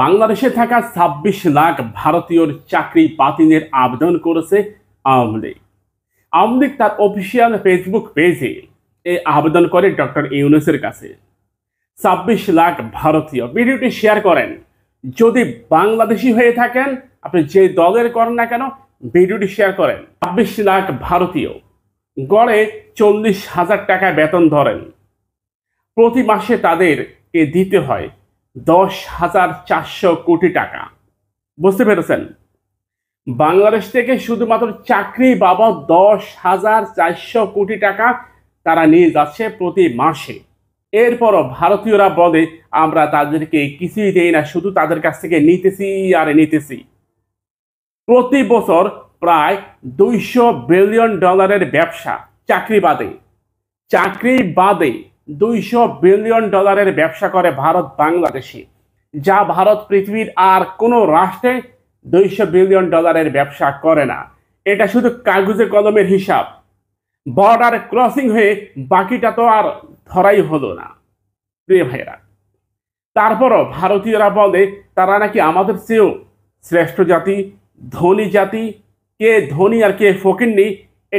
বাংলাদেশে থাকা ছাব্বিশ লাখ ভারতীয়র চাকরি বাতিলের আবেদন করেছে আওয়ামী লীগ আওয়ামী লীগ তার অফিসিয়াল ফেসবুক পেজে এই আবেদন করে ডক্টর ইউনুসের কাছে ছাব্বিশ লাখ ভারতীয় ভিডিওটি শেয়ার করেন যদি বাংলাদেশি হয়ে থাকেন আপনি যে দলের করেন না কেন ভিডিওটি শেয়ার করেন ছাব্বিশ লাখ ভারতীয় গড়ে চল্লিশ হাজার টাকা বেতন ধরেন প্রতি মাসে তাদেরকে দিতে হয় দশ হাজার চারশো কোটি টাকা বুঝতে পেরেছেন বাংলাদেশ থেকে শুধুমাত্র চাকরি বাবদ দশ হাজার চারশো কোটি টাকা তারা নিয়ে যাচ্ছে প্রতি মাসে এরপরও ভারতীয়রা বলে আমরা তাদেরকে কিছুই দেই না শুধু তাদের কাছ থেকে নিতেছি আর নিতেছি প্রতি বছর প্রায় দুইশো বিলিয়ন ডলারের ব্যবসা চাকরি বাদে চাকরি বাদে দুইশো বিলিয়ন ডলারের ব্যবসা করে ভারত বাংলাদেশি যা ভারত পৃথিবীর আর কোনো রাষ্ট্রে দুইশো বিলিয়ন ডলারের ব্যবসা করে না এটা শুধু কাগজে কলমের হিসাব বর্ডার ক্রসিং হয়ে বাকিটা তো আর ধরাই হলো না প্রিয় ভাইরা তারপরও ভারতীয়রা বলে তারা নাকি আমাদের চেয়েও শ্রেষ্ঠ জাতি ধনী জাতি কে ধনী আর কে ফকিন্নি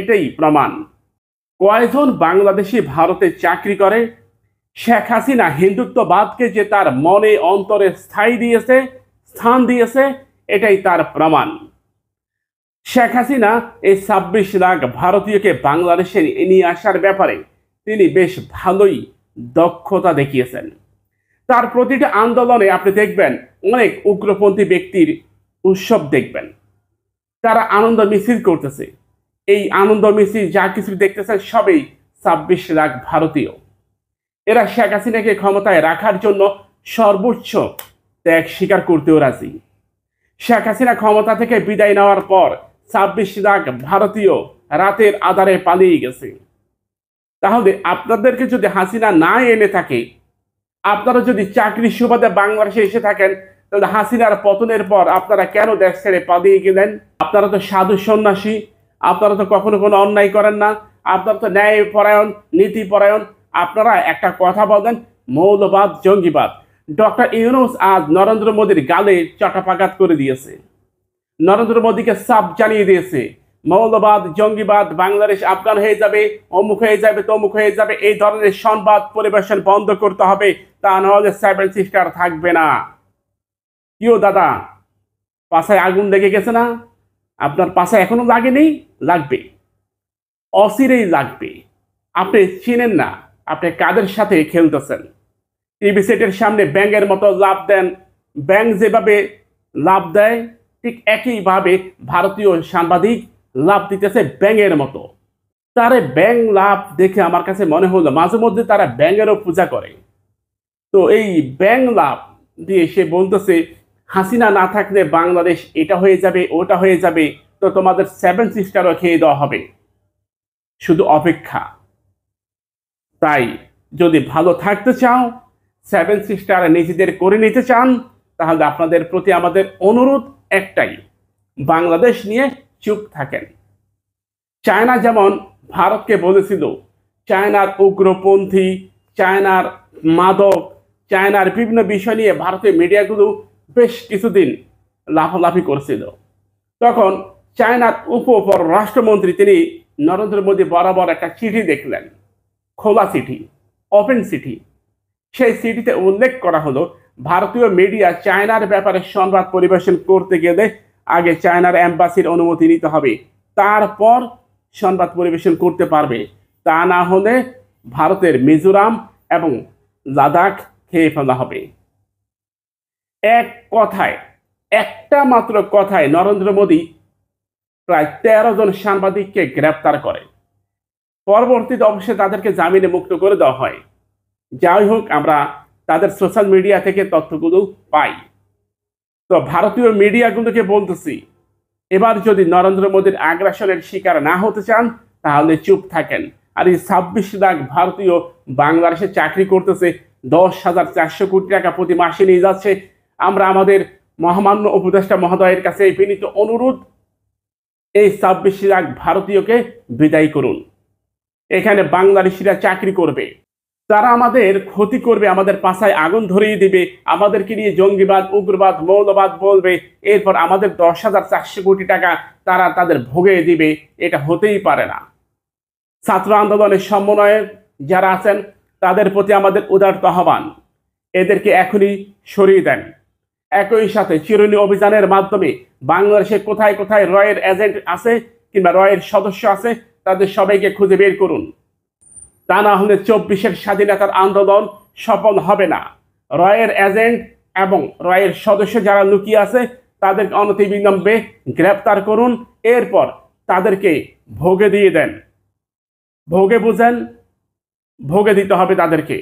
এটাই প্রমাণ কয়জন বাংলাদেশি ভারতে চাকরি করে শেখ হাসিনা হিন্দুত্ববাদকে যে তার মনে অন্তরে স্থায়ী দিয়েছে স্থান দিয়েছে এটাই তার প্রমাণ শেখ হাসিনা এই ছাব্বিশ লাখ ভারতীয়কে বাংলাদেশে নিয়ে আসার ব্যাপারে তিনি বেশ ভালোই দক্ষতা দেখিয়েছেন তার প্রতিটা আন্দোলনে আপনি দেখবেন অনেক উগ্রপন্থী ব্যক্তির উৎসব দেখবেন তারা আনন্দ মিছিল করতেছে এই আনন্দ মিছিল যা কিছু দেখতেছেন সবই ছাব্বিশ লাখ ভারতীয় এরা শেখ হাসিনাকে ক্ষমতায় রাখার জন্য সর্বোচ্চ ত্যাগ স্বীকার করতেও রাজি শেখ হাসিনা ক্ষমতা থেকে বিদায় নেওয়ার পর ছাব্বিশ লাখ ভারতীয় রাতের আধারে পালিয়ে গেছে তাহলে আপনাদেরকে যদি হাসিনা না এনে থাকে আপনারা যদি চাকরির সুবাদে বাংলাদেশে এসে থাকেন তাহলে হাসিনার পতনের পর আপনারা কেন দেশ ছেড়ে পালিয়ে গেলেন আপনারা তো সাধু সন্ন্যাসী আপনারা তো কখনো কোনো অন্যায় করেন না আপনারা তো ন্যায় পরায়ণ নীতি পরায়ণ আপনারা একটা কথা বলেন মৌলবাদ জঙ্গিবাদ ডক্টর ইউনুস আজ নরেন্দ্র মোদীর গালে চটাপাঘাত করে দিয়েছে নরেন্দ্র মোদীকে সাপ জানিয়ে দিয়েছে মৌলবাদ জঙ্গিবাদ বাংলাদেশ আফগান হয়ে যাবে অমুক হয়ে যাবে তমুক হয়ে যাবে এই ধরনের সংবাদ পরিবেশন বন্ধ করতে হবে তা নাহলে সেভেন সিস্টার থাকবে না কিও দাদা পাশায় আগুন লেগে গেছে না আপনার পাশে এখনও লাগে নেই লাগবে অসিরেই লাগবে আপনি চেনেন না আপনি কাদের সাথে খেলতেছেন টিভি সেটের সামনে ব্যাঙের মতো লাভ দেন ব্যাঙ্ক যেভাবে লাভ দেয় ঠিক একইভাবে ভারতীয় সাংবাদিক লাভ দিতেছে ব্যাঙের মতো তারে ব্যাং লাভ দেখে আমার কাছে মনে হলো মাঝে মধ্যে তারা ব্যাঙেরও পূজা করে তো এই ব্যাং লাভ দিয়ে সে বলতেছে হাসিনা না থাকলে বাংলাদেশ এটা হয়ে যাবে ওটা হয়ে যাবে তো তোমাদের সেভেন সিস্টারও খেয়ে দেওয়া হবে শুধু অপেক্ষা তাই যদি ভালো থাকতে চাও সেভেন সিস্টার নিজেদের করে নিতে চান তাহলে আপনাদের প্রতি আমাদের অনুরোধ একটাই বাংলাদেশ নিয়ে চুপ থাকেন চায়না যেমন ভারতকে বলেছিল চায়নার উগ্রপন্থী চায়নার মাদক চায়নার বিভিন্ন বিষয় নিয়ে ভারতের মিডিয়াগুলো বেশ কিছুদিন লাফালাফি করছিল তখন চায়নার উপ রাষ্ট্রমন্ত্রী তিনি নরেন্দ্র মোদী বরাবর একটা চিঠি দেখলেন খোলা চিঠি ওপেন চিঠি সেই চিঠিতে উল্লেখ করা হলো ভারতীয় মিডিয়া চায়নার ব্যাপারে সংবাদ পরিবেশন করতে গেলে আগে চায়নার অ্যাম্বাসির অনুমতি নিতে হবে তারপর সংবাদ পরিবেশন করতে পারবে তা না হলে ভারতের মিজোরাম এবং লাদাখ খেয়ে ফেলা হবে এক কথায় একটা মাত্র কথায় নরেন্দ্র মোদী প্রায় তেরো জন সাংবাদিককে গ্রেপ্তার করে পরবর্তীতে অবশ্যই তাদেরকে জামিনে মুক্ত করে দেওয়া হয় যাই হোক আমরা তাদের সোশ্যাল মিডিয়া থেকে তথ্যগুলো পাই তো ভারতীয় মিডিয়াগুলোকে বলতেছি এবার যদি নরেন্দ্র মোদীর আগ্রাসনের শিকার না হতে চান তাহলে চুপ থাকেন আর এই ছাব্বিশ লাখ ভারতীয় বাংলাদেশে চাকরি করতেছে দশ হাজার চারশো কোটি টাকা প্রতি মাসে নিয়ে যাচ্ছে আমরা আমাদের মহামান্য উপদেষ্টা মহোদয়ের কাছে এই বিনীত অনুরোধ এই ছাব্বিশ লাখ ভারতীয়কে বিদায় করুন এখানে বাংলাদেশিরা চাকরি করবে তারা আমাদের ক্ষতি করবে আমাদের পাশায় আগুন ধরিয়ে দিবে আমাদেরকে নিয়ে জঙ্গিবাদ উগ্রবাদ মৌলবাদ বলবে এরপর আমাদের দশ হাজার চারশো কোটি টাকা তারা তাদের ভোগে দিবে এটা হতেই পারে না ছাত্র আন্দোলনের সমন্বয়ে যারা আছেন তাদের প্রতি আমাদের উদারত আহ্বান এদেরকে এখনই সরিয়ে দেন একই সাথে চিরুনি অভিযানের মাধ্যমে বাংলাদেশে কোথায় কোথায় রয়ের এজেন্ট আছে কিংবা রয়ের সদস্য আছে তাদের সবাইকে খুঁজে বের করুন তা না হলে চব্বিশের স্বাধীনতার আন্দোলন সফল হবে না রয়ের এজেন্ট এবং রয়ের সদস্য যারা লুকিয়ে আছে তাদেরকে অনতিবিলম্বে গ্রেপ্তার করুন এরপর তাদেরকে ভোগে দিয়ে দেন ভোগে বুঝেন ভোগে দিতে হবে তাদেরকে